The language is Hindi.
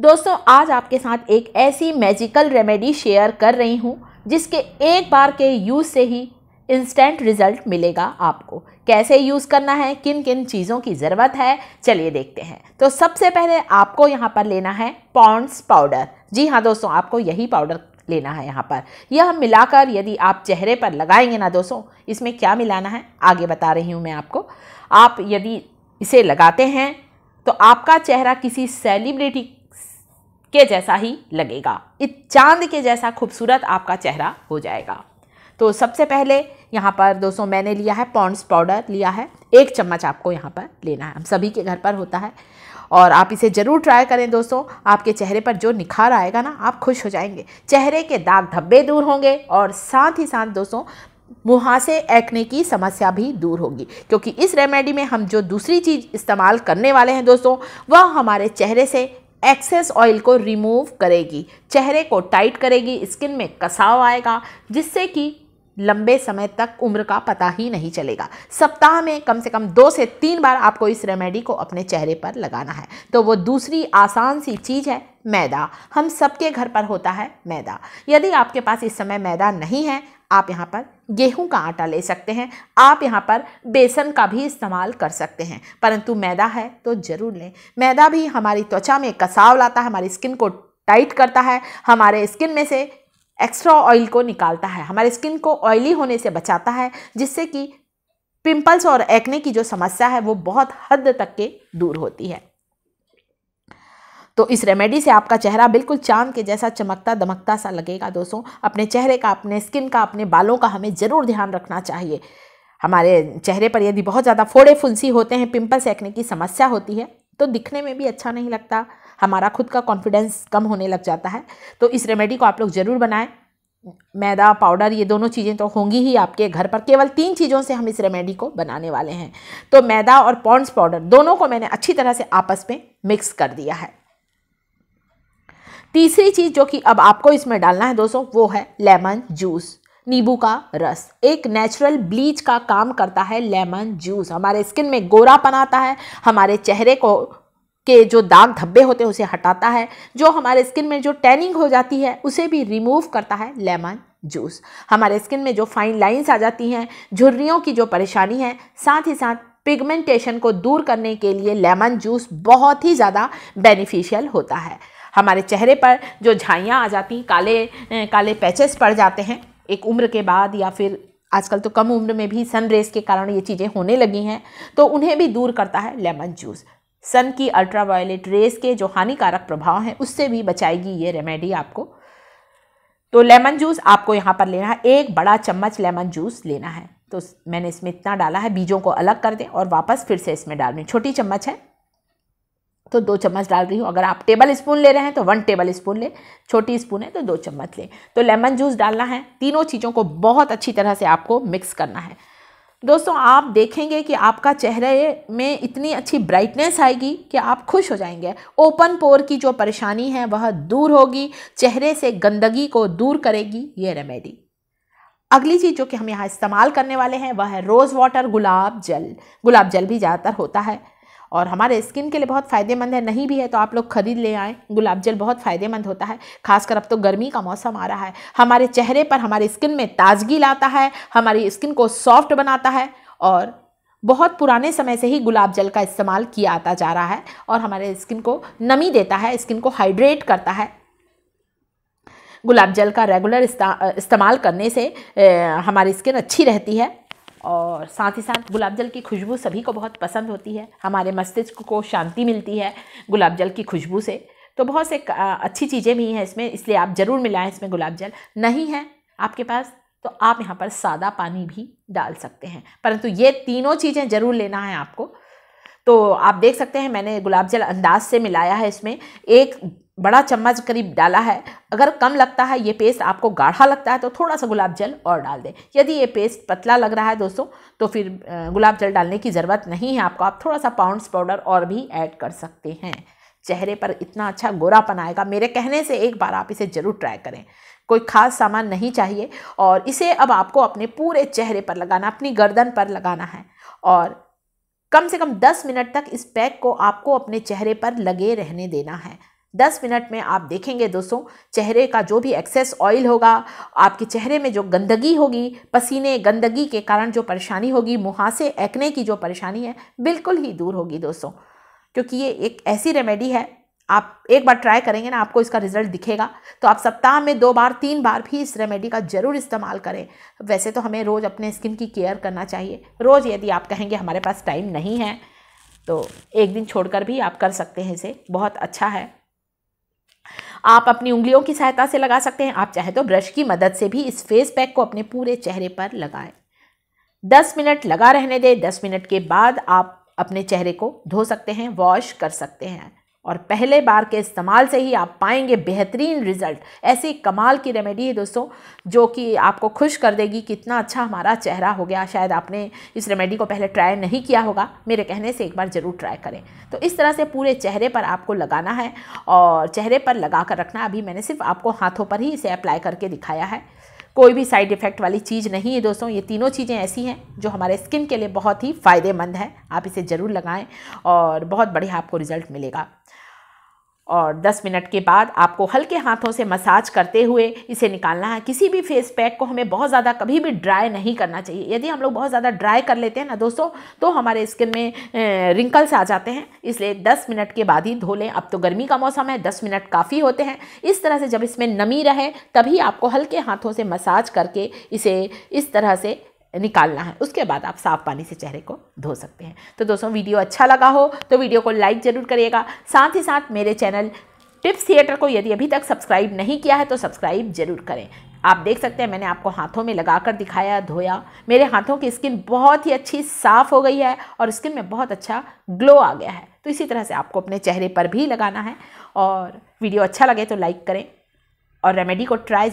दोस्तों आज आपके साथ एक ऐसी मैजिकल रेमेडी शेयर कर रही हूँ जिसके एक बार के यूज़ से ही इंस्टेंट रिजल्ट मिलेगा आपको कैसे यूज़ करना है किन किन चीज़ों की ज़रूरत है चलिए देखते हैं तो सबसे पहले आपको यहाँ पर लेना है पॉन्ड्स पाउडर जी हाँ दोस्तों आपको यही पाउडर लेना है यहाँ पर यह मिलाकर यदि आप चेहरे पर लगाएंगे ना दोस्तों इसमें क्या मिलाना है आगे बता रही हूँ मैं आपको आप यदि इसे लगाते हैं तो आपका चेहरा किसी सेलिब्रिटी के जैसा ही लगेगा इस चांद के जैसा खूबसूरत आपका चेहरा हो जाएगा तो सबसे पहले यहाँ पर दोस्तों मैंने लिया है पॉन्ड्स पाउडर लिया है एक चम्मच आपको यहाँ पर लेना है हम सभी के घर पर होता है और आप इसे ज़रूर ट्राई करें दोस्तों आपके चेहरे पर जो निखार आएगा ना आप खुश हो जाएंगे चेहरे के दाग धब्बे दूर होंगे और साथ ही साथ दोस्तों मुहासे एक्ने की समस्या भी दूर होगी क्योंकि इस रेमेडी में हम जो दूसरी चीज़ इस्तेमाल करने वाले हैं दोस्तों वह हमारे चेहरे से एक्सेस ऑयल को रिमूव करेगी चेहरे को टाइट करेगी स्किन में कसाव आएगा जिससे कि लंबे समय तक उम्र का पता ही नहीं चलेगा सप्ताह में कम से कम दो से तीन बार आपको इस रेमेडी को अपने चेहरे पर लगाना है तो वो दूसरी आसान सी चीज़ है मैदा हम सबके घर पर होता है मैदा यदि आपके पास इस समय मैदा नहीं है आप यहाँ पर गेहूं का आटा ले सकते हैं आप यहाँ पर बेसन का भी इस्तेमाल कर सकते हैं परंतु मैदा है तो ज़रूर लें मैदा भी हमारी त्वचा में कसाव लाता है हमारी स्किन को टाइट करता है हमारे स्किन में से एक्स्ट्रा ऑयल को निकालता है हमारे स्किन को ऑयली होने से बचाता है जिससे कि पिंपल्स और एक्ने की जो समस्या है वो बहुत हद तक के दूर होती है तो इस रेमेडी से आपका चेहरा बिल्कुल चांद के जैसा चमकता दमकता सा लगेगा दोस्तों अपने चेहरे का अपने स्किन का अपने बालों का हमें ज़रूर ध्यान रखना चाहिए हमारे चेहरे पर यदि बहुत ज़्यादा फोड़े फुंसी होते हैं पिम्पल सेकने की समस्या होती है तो दिखने में भी अच्छा नहीं लगता हमारा खुद का कॉन्फिडेंस कम होने लग जाता है तो इस रेमेडी को आप लोग ज़रूर बनाएं मैदा पाउडर ये दोनों चीज़ें तो होंगी ही आपके घर पर केवल तीन चीज़ों से हम इस रेमेडी को बनाने वाले हैं तो मैदा और पॉन्ड्स पाउडर दोनों को मैंने अच्छी तरह से आपस में मिक्स कर दिया है तीसरी चीज़ जो कि अब आपको इसमें डालना है दोस्तों वो है लेमन जूस नींबू का रस एक नेचुरल ब्लीच का काम करता है लेमन जूस हमारे स्किन में गोरापन आता है हमारे चेहरे को के जो दाग धब्बे होते हैं उसे हटाता है जो हमारे स्किन में जो टैनिंग हो जाती है उसे भी रिमूव करता है लेमन जूस हमारे स्किन में जो फाइन लाइंस आ जाती हैं झुर्रियों की जो परेशानी है साथ ही साथ पिगमेंटेशन को दूर करने के लिए लेमन जूस बहुत ही ज़्यादा बेनिफिशियल होता है हमारे चेहरे पर जो झाइयाँ आ जाती हैं काले काले पैचेस पड़ जाते हैं एक उम्र के बाद या फिर आजकल तो कम उम्र में भी सन रेस के कारण ये चीज़ें होने लगी हैं तो उन्हें भी दूर करता है लेमन जूस सन की अल्ट्रावायलेट रेस के जो हानिकारक प्रभाव हैं उससे भी बचाएगी ये रेमेडी आपको तो लेमन जूस आपको यहाँ पर लेना है एक बड़ा चम्मच लेमन जूस लेना है तो मैंने इसमें इतना डाला है बीजों को अलग कर दें और वापस फिर से इसमें डाल दें छोटी चम्मच है तो दो चम्मच डाल रही हूँ अगर आप टेबल स्पून ले रहे हैं तो वन टेबल स्पून लें छोटी स्पून है तो दो चम्मच लें तो लेमन जूस डालना है तीनों चीज़ों को बहुत अच्छी तरह से आपको मिक्स करना है दोस्तों आप देखेंगे कि आपका चेहरे में इतनी अच्छी ब्राइटनेस आएगी कि आप खुश हो जाएंगे ओपन पोर की जो परेशानी है वह दूर होगी चेहरे से गंदगी को दूर करेगी ये रेमेडी अगली चीज़ जो कि हम यहाँ इस्तेमाल करने वाले हैं वह है रोज़ वाटर गुलाब जल गुलाब जल भी ज़्यादातर होता है और हमारे स्किन के लिए बहुत फ़ायदेमंद है नहीं भी है तो आप लोग खरीद ले आएँ गुलाब जल बहुत फ़ायदेमंद होता है खासकर अब तो गर्मी का मौसम आ रहा है हमारे चेहरे पर हमारे स्किन में ताजगी लाता है हमारी स्किन को सॉफ्ट बनाता है और बहुत पुराने समय से ही गुलाब जल का इस्तेमाल किया आता जा रहा है और हमारे स्किन को नमी देता है स्किन को हाइड्रेट करता है गुलाब जल का रेगुलर इस्तेमाल करने से हमारी स्किन अच्छी रहती है और साथ ही साथ गुलाब जल की खुशबू सभी को बहुत पसंद होती है हमारे मस्तिष्क को शांति मिलती है गुलाब जल की खुशबू से तो बहुत से अच्छी चीज़ें भी हैं इसमें इसलिए आप ज़रूर मिलाएं इसमें गुलाब जल नहीं है आपके पास तो आप यहाँ पर सादा पानी भी डाल सकते हैं परंतु ये तीनों चीज़ें ज़रूर लेना है आपको तो आप देख सकते हैं मैंने गुलाब जल अंदाज से मिलाया है इसमें एक बड़ा चम्मच करीब डाला है अगर कम लगता है ये पेस्ट आपको गाढ़ा लगता है तो थोड़ा सा गुलाब जल और डाल दें यदि ये पेस्ट पतला लग रहा है दोस्तों तो फिर गुलाब जल डालने की ज़रूरत नहीं है आपको आप थोड़ा सा पाउंड्स पाउडर और भी ऐड कर सकते हैं चेहरे पर इतना अच्छा गोरापन आएगा मेरे कहने से एक बार आप इसे ज़रूर ट्राई करें कोई खास सामान नहीं चाहिए और इसे अब आपको अपने पूरे चेहरे पर लगाना अपनी गर्दन पर लगाना है और कम से कम 10 मिनट तक इस पैक को आपको अपने चेहरे पर लगे रहने देना है 10 मिनट में आप देखेंगे दोस्तों चेहरे का जो भी एक्सेस ऑयल होगा आपके चेहरे में जो गंदगी होगी पसीने गंदगी के कारण जो परेशानी होगी मुहासे एक्ने की जो परेशानी है बिल्कुल ही दूर होगी दोस्तों क्योंकि ये एक ऐसी रेमेडी है आप एक बार ट्राई करेंगे ना आपको इसका रिजल्ट दिखेगा तो आप सप्ताह में दो बार तीन बार भी इस रेमेडी का ज़रूर इस्तेमाल करें वैसे तो हमें रोज़ अपने स्किन की केयर करना चाहिए रोज़ यदि आप कहेंगे हमारे पास टाइम नहीं है तो एक दिन छोड़कर भी आप कर सकते हैं इसे बहुत अच्छा है आप अपनी उंगलियों की सहायता से लगा सकते हैं आप चाहे तो ब्रश की मदद से भी इस फेस पैक को अपने पूरे चेहरे पर लगाएं दस मिनट लगा रहने दें दस मिनट के बाद आप अपने चेहरे को धो सकते हैं वॉश कर सकते हैं और पहले बार के इस्तेमाल से ही आप पाएंगे बेहतरीन रिजल्ट ऐसी कमाल की रेमेडी है दोस्तों जो कि आपको खुश कर देगी कितना अच्छा हमारा चेहरा हो गया शायद आपने इस रेमेडी को पहले ट्राई नहीं किया होगा मेरे कहने से एक बार ज़रूर ट्राई करें तो इस तरह से पूरे चेहरे पर आपको लगाना है और चेहरे पर लगा कर रखना अभी मैंने सिर्फ आपको हाथों पर ही इसे अप्लाई करके दिखाया है कोई भी साइड इफ़ेक्ट वाली चीज़ नहीं है दोस्तों ये तीनों चीज़ें ऐसी हैं जो हमारे स्किन के लिए बहुत ही फ़ायदेमंद है आप इसे ज़रूर लगाएं और बहुत बढ़िया आपको रिज़ल्ट मिलेगा और 10 मिनट के बाद आपको हल्के हाथों से मसाज करते हुए इसे निकालना है किसी भी फेस पैक को हमें बहुत ज़्यादा कभी भी ड्राई नहीं करना चाहिए यदि हम लोग बहुत ज़्यादा ड्राई कर लेते हैं ना दोस्तों तो हमारे स्किन में रिंकल्स आ जाते हैं इसलिए 10 मिनट के बाद ही धो लें अब तो गर्मी का मौसम है दस मिनट काफ़ी होते हैं इस तरह से जब इसमें नमी रहे तभी आपको हल्के हाथों से मसाज करके इसे इस तरह से निकालना है उसके बाद आप साफ पानी से चेहरे को धो सकते हैं तो दोस्तों वीडियो अच्छा लगा हो तो वीडियो को लाइक ज़रूर करिएगा साथ ही साथ मेरे चैनल टिप्स थिएटर को यदि अभी तक सब्सक्राइब नहीं किया है तो सब्सक्राइब जरूर करें आप देख सकते हैं मैंने आपको हाथों में लगाकर दिखाया धोया मेरे हाथों की स्किन बहुत ही अच्छी साफ़ हो गई है और स्किन में बहुत अच्छा ग्लो आ गया है तो इसी तरह से आपको अपने चेहरे पर भी लगाना है और वीडियो अच्छा लगे तो लाइक करें और रेमेडी को ट्राई